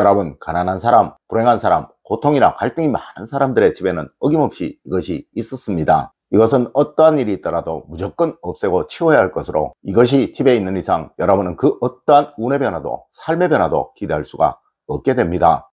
여러분, 가난한 사람, 불행한 사람, 고통이나 갈등이 많은 사람들의 집에는 어김없이 이것이 있었습니다. 이것은 어떠한 일이 있더라도 무조건 없애고 치워야 할 것으로 이것이 집에 있는 이상 여러분은 그 어떠한 운의 변화도 삶의 변화도 기대할 수가 없게 됩니다.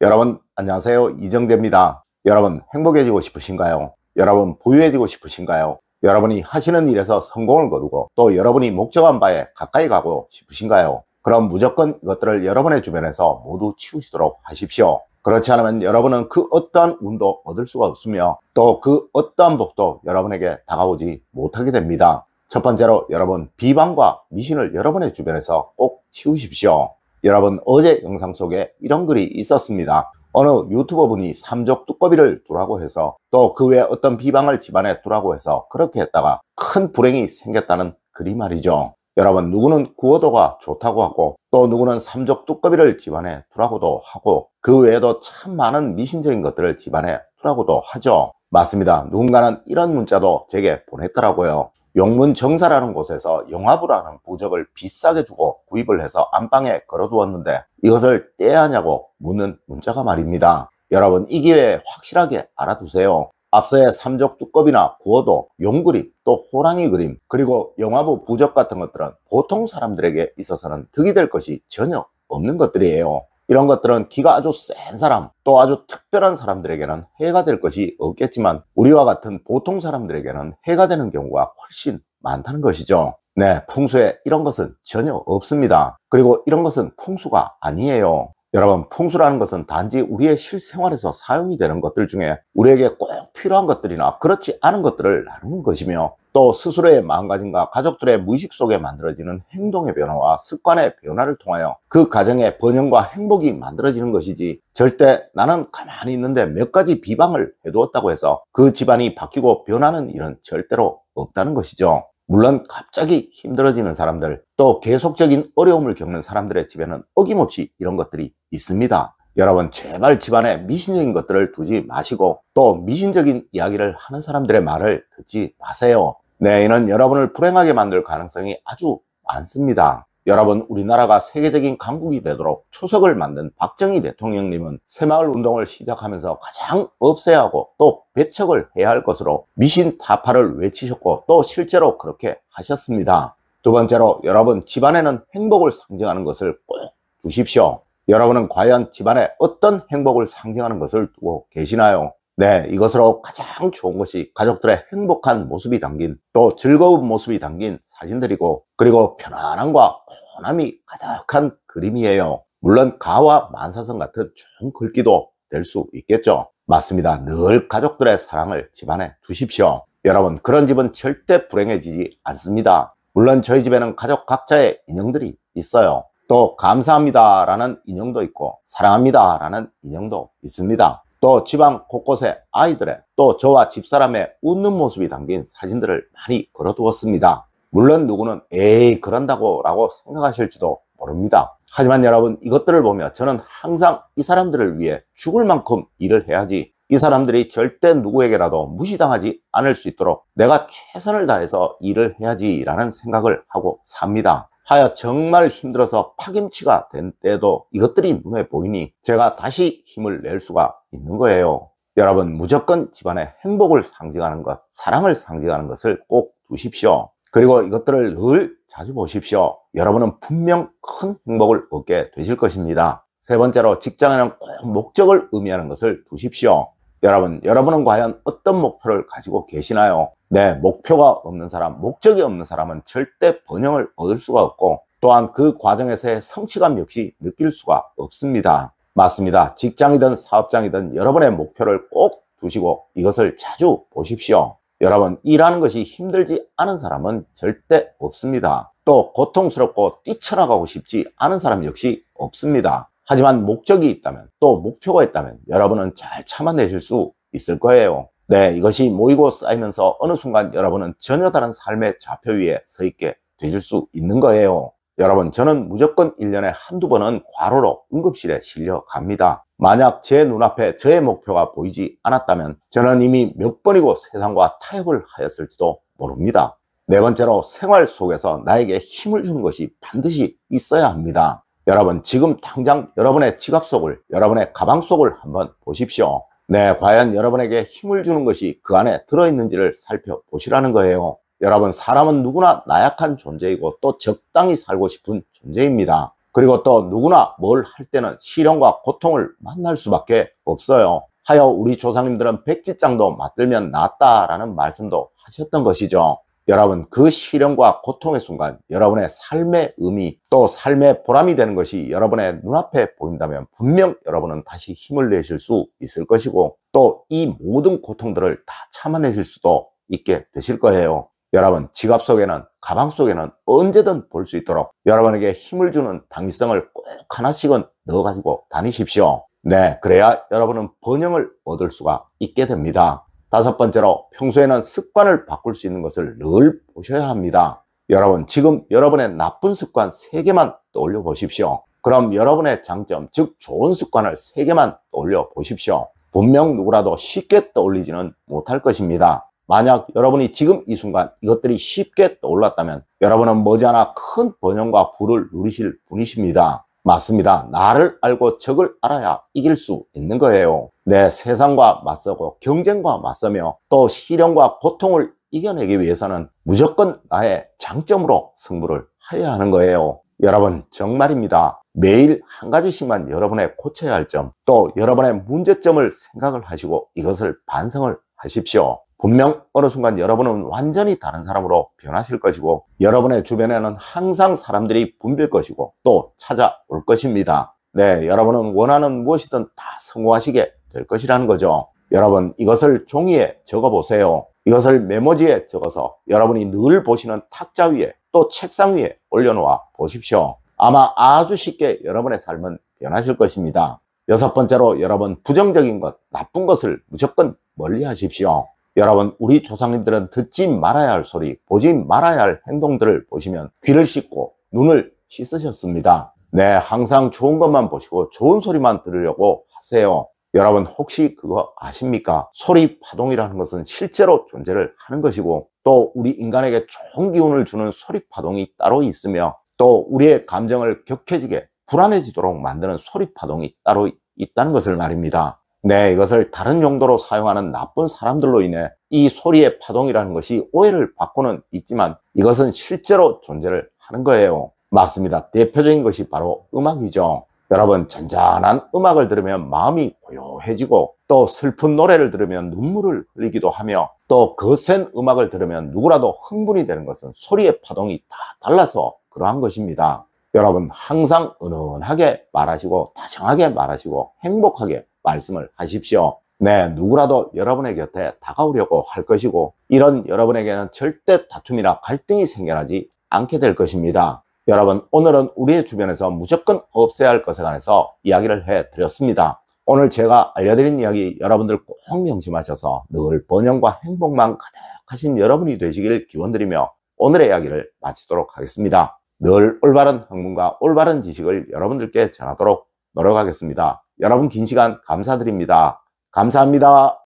여러분 안녕하세요 이정재입니다. 여러분 행복해지고 싶으신가요? 여러분 부유해지고 싶으신가요? 여러분이 하시는 일에서 성공을 거두고 또 여러분이 목적한 바에 가까이 가고 싶으신가요? 그럼 무조건 이것들을 여러분의 주변에서 모두 치우시도록 하십시오. 그렇지 않으면 여러분은 그 어떠한 운도 얻을 수가 없으며 또 그 어떠한 복도 여러분에게 다가오지 못하게 됩니다. 첫 번째로 여러분 비방과 미신을 여러분의 주변에서 꼭 치우십시오. 여러분 어제 영상 속에 이런 글이 있었습니다. 어느 유튜버분이 삼족 두꺼비를 두라고 해서 또 그외 어떤 비방을 집안에 두라고 해서 그렇게 했다가 큰 불행이 생겼다는 그리 말이죠. 여러분 누구는 구호도가 좋다고 하고 또 누구는 삼족 두꺼비를 집안에 두라고도 하고 그 외에도 참 많은 미신적인 것들을 집안에 두라고도 하죠. 맞습니다. 누군가는 이런 문자도 제게 보냈더라고요. 용문 정사라는 곳에서 영화부라는 부적을 비싸게 주고 구입을 해서 안방에 걸어두었는데 이것을 떼야냐고 하 묻는 문자가 말입니다. 여러분 이 기회에 확실하게 알아두세요. 앞서의 삼족 두꺼비나 구어도 용그림 또 호랑이 그림 그리고 영화부 부적 같은 것들은 보통 사람들에게 있어서는 득이 될 것이 전혀 없는 것들이에요. 이런 것들은 기가 아주 센 사람 또 아주 특별한 사람들에게는 해가 될 것이 없겠지만 우리와 같은 보통 사람들에게는 해가 되는 경우가 훨씬 많다는 것이죠. 네, 풍수에 이런 것은 전혀 없습니다. 그리고 이런 것은 풍수가 아니에요. 여러분, 풍수라는 것은 단지 우리의 실생활에서 사용이 되는 것들 중에 우리에게 꼭 필요한 것들이나 그렇지 않은 것들을 나누는 것이며 또 스스로의 마음가짐과 가족들의 무의식 속에 만들어지는 행동의 변화와 습관의 변화를 통하여 그 가정의 번영과 행복이 만들어지는 것이지 절대 나는 가만히 있는데 몇 가지 비방을 해두었다고 해서 그 집안이 바뀌고 변하는 일은 절대로 없다는 것이죠. 물론 갑자기 힘들어지는 사람들 또 계속적인 어려움을 겪는 사람들의 집에는 어김없이 이런 것들이 있습니다. 여러분 제발 집안에 미신적인 것들을 두지 마시고 또 미신적인 이야기를 하는 사람들의 말을 듣지 마세요. 내 네, 애는 여러분을 불행하게 만들 가능성이 아주 많습니다. 여러분 우리나라가 세계적인 강국이 되도록 초석을 만든 박정희 대통령님은 새마을 운동을 시작하면서 가장 없애야 하고 또 배척을 해야 할 것으로 미신 타파를 외치셨고 또 실제로 그렇게 하셨습니다. 두 번째로 여러분 집안에는 행복을 상징하는 것을 꼭 두십시오. 여러분은 과연 집안에 어떤 행복을 상징하는 것을 두고 계시나요? 네, 이것으로 가장 좋은 것이 가족들의 행복한 모습이 담긴 또 즐거운 모습이 담긴 사진들이고 그리고 편안함과 편함이 가득한 그림이에요. 물론 가와 만사성 같은 중 글귀도 될 수 있겠죠. 맞습니다. 늘 가족들의 사랑을 집안에 두십시오. 여러분 그런 집은 절대 불행해지지 않습니다. 물론 저희 집에는 가족 각자의 인형들이 있어요. 또 감사합니다 라는 인형도 있고 사랑합니다 라는 인형도 있습니다. 또 지방 곳곳에 아이들의 또 저와 집사람의 웃는 모습이 담긴 사진들을 많이 걸어두었습니다. 물론 누구는 에이 그런다고 라고 생각하실지도 모릅니다. 하지만 여러분 이것들을 보며 저는 항상 이 사람들을 위해 죽을 만큼 일을 해야지 이 사람들이 절대 누구에게라도 무시당하지 않을 수 있도록 내가 최선을 다해서 일을 해야지라는 생각을 하고 삽니다. 하여 정말 힘들어서 파김치가 된 때도 이것들이 눈에 보이니 제가 다시 힘을 낼 수가 있는 거예요. 여러분 무조건 집안의 행복을 상징하는 것, 사랑을 상징하는 것을 꼭 두십시오. 그리고 이것들을 늘 자주 보십시오. 여러분은 분명 큰 행복을 얻게 되실 것입니다. 세 번째로 직장에는 꼭 목적을 의미하는 것을 두십시오. 여러분, 여러분은 과연 어떤 목표를 가지고 계시나요? 네, 목표가 없는 사람, 목적이 없는 사람은 절대 번영을 얻을 수가 없고 또한 그 과정에서의 성취감 역시 느낄 수가 없습니다. 맞습니다. 직장이든 사업장이든 여러분의 목표를 꼭 두시고 이것을 자주 보십시오. 여러분, 일하는 것이 힘들지 않은 사람은 절대 없습니다. 또 고통스럽고 뛰쳐나가고 싶지 않은 사람 역시 없습니다. 하지만 목적이 있다면 또 목표가 있다면 여러분은 잘 참아내실 수 있을 거예요. 네, 이것이 모이고 쌓이면서 어느 순간 여러분은 전혀 다른 삶의 좌표 위에 서 있게 되실 수 있는 거예요. 여러분, 저는 무조건 1년에 한두 번은 과로로 응급실에 실려 갑니다. 만약 제 눈앞에 저의 목표가 보이지 않았다면 저는 이미 몇 번이고 세상과 타협을 하였을지도 모릅니다. 네 번째로 생활 속에서 나에게 힘을 주는 것이 반드시 있어야 합니다. 여러분 지금 당장 여러분의 지갑 속을 여러분의 가방 속을 한번 보십시오. 네, 과연 여러분에게 힘을 주는 것이 그 안에 들어있는지를 살펴보시라는 거예요. 여러분, 사람은 누구나 나약한 존재이고 또 적당히 살고 싶은 존재입니다. 그리고 또 누구나 뭘 할 때는 시련과 고통을 만날 수밖에 없어요. 하여 우리 조상님들은 백지장도 맞들면 낫다라는 말씀도 하셨던 것이죠. 여러분 그 시련과 고통의 순간 여러분의 삶의 의미 또 삶의 보람이 되는 것이 여러분의 눈앞에 보인다면 분명 여러분은 다시 힘을 내실 수 있을 것이고 또 이 모든 고통들을 다 참아내실 수도 있게 되실 거예요. 여러분 지갑 속에는 가방 속에는 언제든 볼 수 있도록 여러분에게 힘을 주는 당위성을 꼭 하나씩은 넣어가지고 다니십시오. 네, 그래야 여러분은 번영을 얻을 수가 있게 됩니다. 다섯 번째로 평소에는 습관을 바꿀 수 있는 것을 늘 보셔야 합니다. 여러분 지금 여러분의 나쁜 습관 3개만 떠올려 보십시오. 그럼 여러분의 장점 즉 좋은 습관을 3개만 떠올려 보십시오. 분명 누구라도 쉽게 떠올리지는 못할 것입니다. 만약 여러분이 지금 이 순간 이것들이 쉽게 떠올랐다면 여러분은 머지않아 큰 번영과 부를 누리실 분이십니다. 맞습니다. 나를 알고 적을 알아야 이길 수 있는 거예요. 내 세상과 맞서고 경쟁과 맞서며 또 시련과 고통을 이겨내기 위해서는 무조건 나의 장점으로 승부를 해야 하는 거예요. 여러분 정말입니다. 매일 한 가지씩만 여러분의 고쳐야 할 점, 또 여러분의 문제점을 생각을 하시고 이것을 반성을 하십시오. 분명 어느 순간 여러분은 완전히 다른 사람으로 변하실 것이고 여러분의 주변에는 항상 사람들이 붐빌 것이고 또 찾아올 것입니다. 네, 여러분은 원하는 무엇이든 다 성공하시게 될 것이라는 거죠. 여러분 이것을 종이에 적어 보세요. 이것을 메모지에 적어서 여러분이 늘 보시는 탁자 위에 또 책상 위에 올려놓아 보십시오. 아마 아주 쉽게 여러분의 삶은 변하실 것입니다. 여섯 번째로 여러분 부정적인 것, 나쁜 것을 무조건 멀리 하십시오. 여러분 우리 조상님들은 듣지 말아야 할 소리, 보지 말아야 할 행동들을 보시면 귀를 씻고 눈을 씻으셨습니다. 네, 항상 좋은 것만 보시고 좋은 소리만 들으려고 하세요. 여러분 혹시 그거 아십니까? 소리 파동이라는 것은 실제로 존재를 하는 것이고 또 우리 인간에게 좋은 기운을 주는 소리 파동이 따로 있으며 또 우리의 감정을 격해지게 불안해지도록 만드는 소리 파동이 따로 있다는 것을 말입니다. 네, 이것을 다른 용도로 사용하는 나쁜 사람들로 인해 이 소리의 파동이라는 것이 오해를 받고는 있지만 이것은 실제로 존재를 하는 거예요. 맞습니다. 대표적인 것이 바로 음악이죠. 여러분 잔잔한 음악을 들으면 마음이 고요해지고 또 슬픈 노래를 들으면 눈물을 흘리기도 하며 또 거센 그 음악을 들으면 누구라도 흥분이 되는 것은 소리의 파동이 다 달라서 그러한 것입니다. 여러분 항상 은은하게 말하시고 다정하게 말하시고 행복하게 말씀을 하십시오. 네, 누구라도 여러분의 곁에 다가오려고 할 것이고 이런 여러분에게는 절대 다툼이나 갈등이 생겨나지 않게 될 것입니다. 여러분 오늘은 우리의 주변에서 무조건 없애야 할 것에 관해서 이야기를 해드렸습니다. 오늘 제가 알려드린 이야기 여러분들 꼭 명심하셔서 늘 번영과 행복만 가득하신 여러분이 되시길 기원드리며 오늘의 이야기를 마치도록 하겠습니다. 늘 올바른 학문과 올바른 지식을 여러분들께 전하도록 노력하겠습니다. 여러분 긴 시간 감사드립니다. 감사합니다.